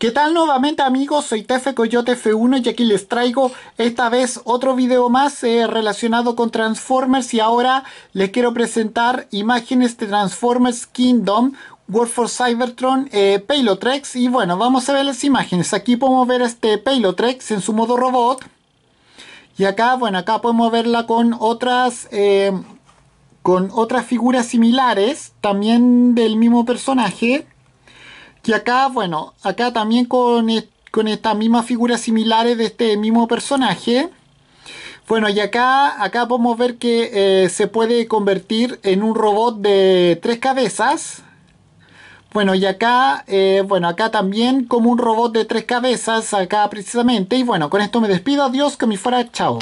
¿Qué tal nuevamente amigos? Soy Tefe Coyote F1 y aquí les traigo esta vez otro video más eh, relacionado con Transformers y ahora les quiero presentar imágenes de Transformers Kingdom World for Cybertron eh, Paylotrex y bueno, vamos a ver las imágenes. Aquí podemos ver este Paylotrex en su modo robot y acá, bueno, acá podemos verla con otras... Eh, con otras figuras similares, también del mismo personaje. Y acá, bueno, acá también con, estas mismas figuras similares de este mismo personaje. Bueno, y acá, acá podemos ver que eh, se puede convertir en un robot de tres cabezas. Bueno, y acá, eh, bueno, acá también como un robot de tres cabezas, acá precisamente. Y bueno, con esto me despido. Adiós, que me fuera. Chao.